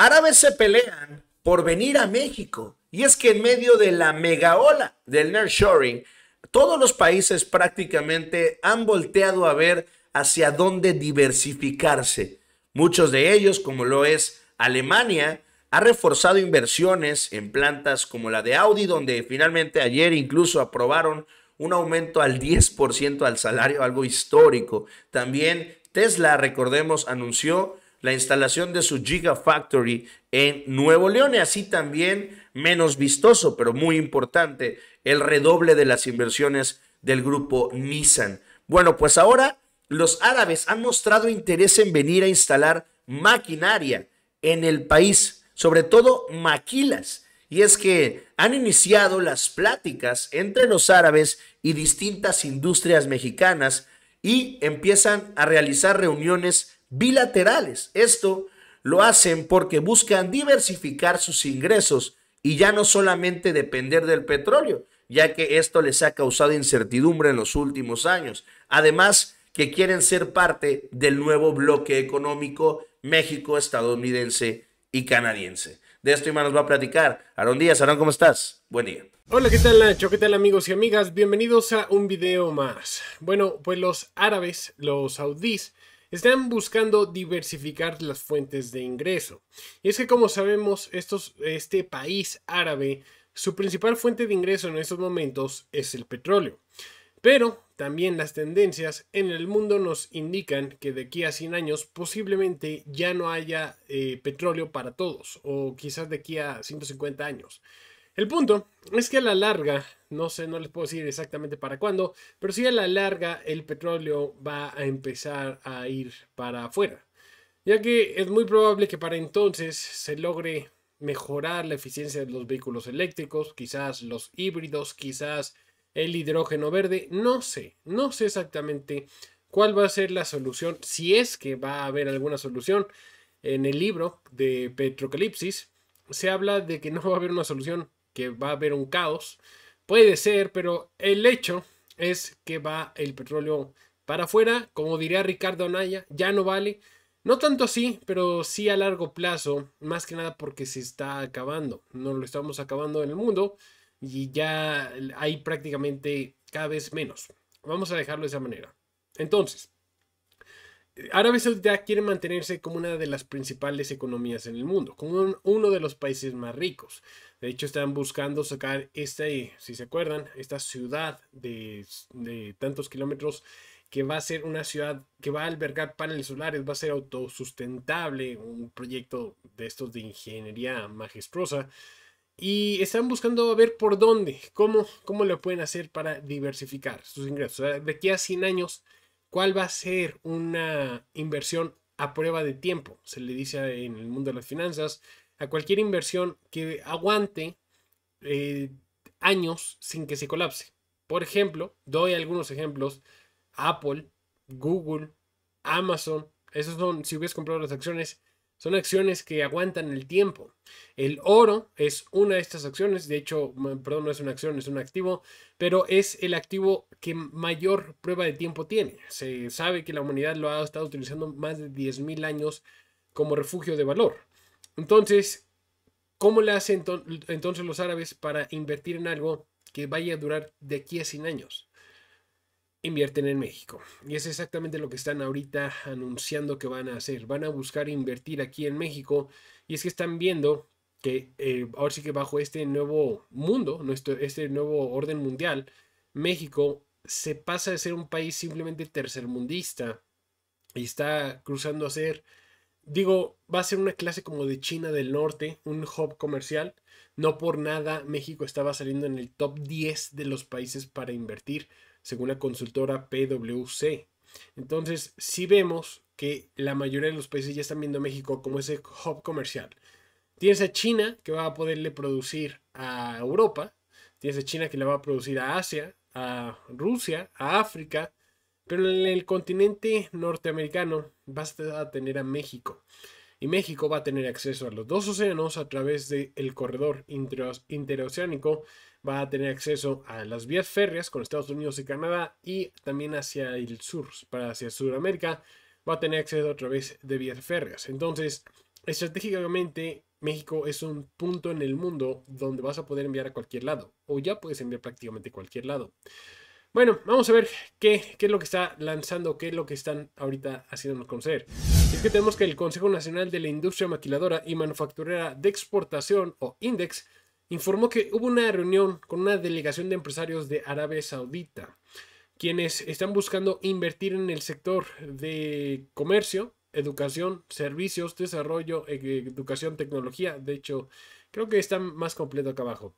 Árabes se pelean por venir a México. Y es que en medio de la mega ola del nearshoring, todos los países prácticamente han volteado a ver hacia dónde diversificarse. Muchos de ellos, como lo es Alemania, ha reforzado inversiones en plantas como la de Audi, donde finalmente ayer incluso aprobaron un aumento al 10% al salario, algo histórico. También Tesla, recordemos, anunció la instalación de su Gigafactory en Nuevo León y así también menos vistoso, pero muy importante, el redoble de las inversiones del grupo Nissan. Bueno, pues ahora los árabes han mostrado interés en venir a instalar maquinaria en el país, sobre todo maquilas. Y es que han iniciado las pláticas entre los árabes y distintas industrias mexicanas y empiezan a realizar reuniones bilaterales. Esto lo hacen porque buscan diversificar sus ingresos y ya no solamente depender del petróleo, ya que esto les ha causado incertidumbre en los últimos años. Además, que quieren ser parte del nuevo bloque económico México, estadounidense y canadiense. De esto y más nos va a platicar Aaron Díaz. Aaron, ¿cómo estás? Buen día. Hola, ¿qué tal Nacho? ¿Qué tal amigos y amigas? Bienvenidos a un video más. Bueno, pues los árabes, los saudíes, están buscando diversificar las fuentes de ingreso. Y es que como sabemos, estos, este país árabe, su principal fuente de ingreso en estos momentos es el petróleo. Pero también las tendencias en el mundo nos indican que de aquí a 100 años posiblemente ya no haya eh, petróleo para todos, o quizás de aquí a 150 años. El punto es que a la larga, no sé, no les puedo decir exactamente para cuándo, pero sí a la larga el petróleo va a empezar a ir para afuera, ya que es muy probable que para entonces se logre mejorar la eficiencia de los vehículos eléctricos, quizás los híbridos, quizás el hidrógeno verde, no sé, no sé exactamente cuál va a ser la solución, si es que va a haber alguna solución. En el libro de Petrocalipsis se habla de que no va a haber una solución que va a haber un caos. Puede ser, pero el hecho es que va el petróleo para afuera, como diría Ricardo Anaya, ya no vale. No tanto así, pero sí a largo plazo, más que nada porque se está acabando. No lo estamos acabando en el mundo y ya hay prácticamente cada vez menos. Vamos a dejarlo de esa manera. Entonces, Arabia Saudita quiere mantenerse como una de las principales economías en el mundo, como uno de los países más ricos. De hecho, están buscando sacar esta, si se acuerdan, esta ciudad de, tantos kilómetros que va a ser una ciudad que va a albergar paneles solares, va a ser autosustentable, un proyecto de estos de ingeniería majestuosa. Y están buscando ver por dónde, cómo, cómo lo pueden hacer para diversificar sus ingresos. De aquí a 100 años ¿Cuál va a ser una inversión a prueba de tiempo? Se le dice en el mundo de las finanzas. A cualquier inversión que aguante eh, años sin que se colapse. Por ejemplo, doy algunos ejemplos. Apple, Google, Amazon. Esos son, si hubieses comprado las acciones son acciones que aguantan el tiempo. El oro es una de estas acciones, de hecho, perdón, no es una acción, es un activo, pero es el activo que mayor prueba de tiempo tiene. Se sabe que la humanidad lo ha estado utilizando más de 10.000 años como refugio de valor. Entonces, ¿cómo le hacen entonces los árabes para invertir en algo que vaya a durar de aquí a 100 años? invierten en México. Y es exactamente lo que están ahorita anunciando que van a hacer. Van a buscar invertir aquí en México. Y es que están viendo que eh, ahora sí que bajo este nuevo mundo, nuestro, este nuevo orden mundial, México se pasa de ser un país simplemente tercermundista y está cruzando a ser, digo, va a ser una clase como de China del Norte, un hub comercial. No por nada México estaba saliendo en el top 10 de los países para invertir según la consultora PwC. Entonces, si vemos que la mayoría de los países ya están viendo a México como ese hub comercial. Tienes a China que va a poderle producir a Europa, tienes a China que la va a producir a Asia, a Rusia, a África, pero en el continente norteamericano vas a tener a México y México va a tener acceso a los dos océanos a través del corredor interoceánico, va a tener acceso a las vías férreas con Estados Unidos y Canadá y también hacia el sur, para hacia Sudamérica, va a tener acceso a través de vías férreas. Entonces, estratégicamente, México es un punto en el mundo donde vas a poder enviar a cualquier lado, o ya puedes enviar prácticamente a cualquier lado. Bueno, vamos a ver qué, qué, es lo que está lanzando, qué es lo que están ahorita haciéndonos conocer. Es que tenemos que el Consejo Nacional de la Industria Maquiladora y Manufacturera de Exportación, o INDEX, informó que hubo una reunión con una delegación de empresarios de Arabia Saudita, quienes están buscando invertir en el sector de comercio, educación, servicios, desarrollo, e, e, educación, tecnología. De hecho, creo que está más completo acá abajo.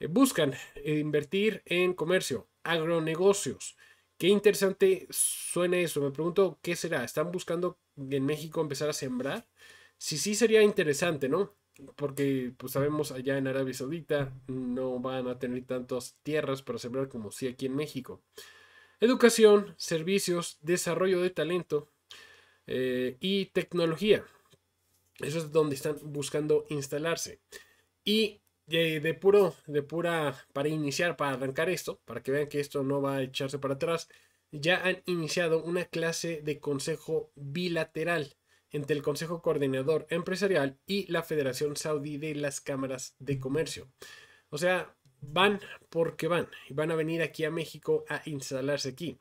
Eh, buscan eh, invertir en comercio, agronegocios. Qué interesante suena eso. Me pregunto qué será. Están buscando en México empezar a sembrar, sí, sí sería interesante, ¿no? Porque, pues sabemos, allá en Arabia Saudita no van a tener tantas tierras para sembrar como si aquí en México. Educación, servicios, desarrollo de talento eh, y tecnología. Eso es donde están buscando instalarse. Y eh, de, puro, de pura, para iniciar, para arrancar esto, para que vean que esto no va a echarse para atrás, ya han iniciado una clase de consejo bilateral entre el Consejo Coordinador Empresarial y la Federación Saudí de las Cámaras de Comercio. O sea, van porque van y van a venir aquí a México a instalarse aquí.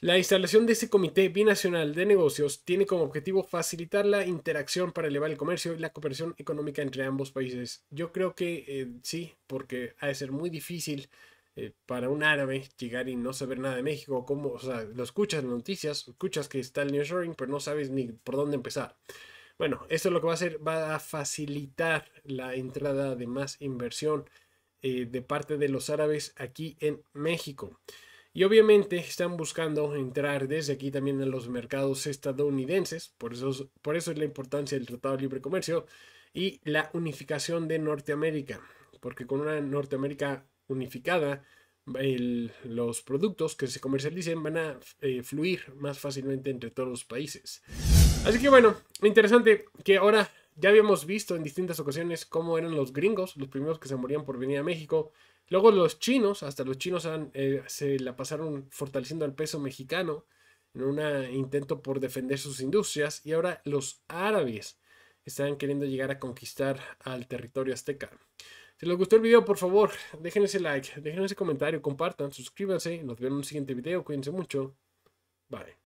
La instalación de este Comité Binacional de Negocios tiene como objetivo facilitar la interacción para elevar el comercio y la cooperación económica entre ambos países. Yo creo que eh, sí, porque ha de ser muy difícil eh, para un árabe llegar y no saber nada de México, cómo, o sea, lo escuchas noticias, escuchas que está el New Shoring, pero no sabes ni por dónde empezar. Bueno, esto es lo que va a hacer, va a facilitar la entrada de más inversión eh, de parte de los árabes aquí en México. Y obviamente están buscando entrar desde aquí también en los mercados estadounidenses, por eso, por eso es la importancia del Tratado de Libre Comercio y la unificación de Norteamérica, porque con una Norteamérica unificada, los productos que se comercialicen van a eh, fluir más fácilmente entre todos los países. Así que bueno, interesante que ahora ya habíamos visto en distintas ocasiones cómo eran los gringos, los primeros que se morían por venir a México. Luego los chinos, hasta los chinos eh, se la pasaron fortaleciendo al peso mexicano en un intento por defender sus industrias. Y ahora los árabes están queriendo llegar a conquistar al territorio azteca. Si les gustó el video, por favor, dejen ese like, dejen ese comentario, compartan, suscríbanse. Nos vemos en un siguiente video. Cuídense mucho. Bye.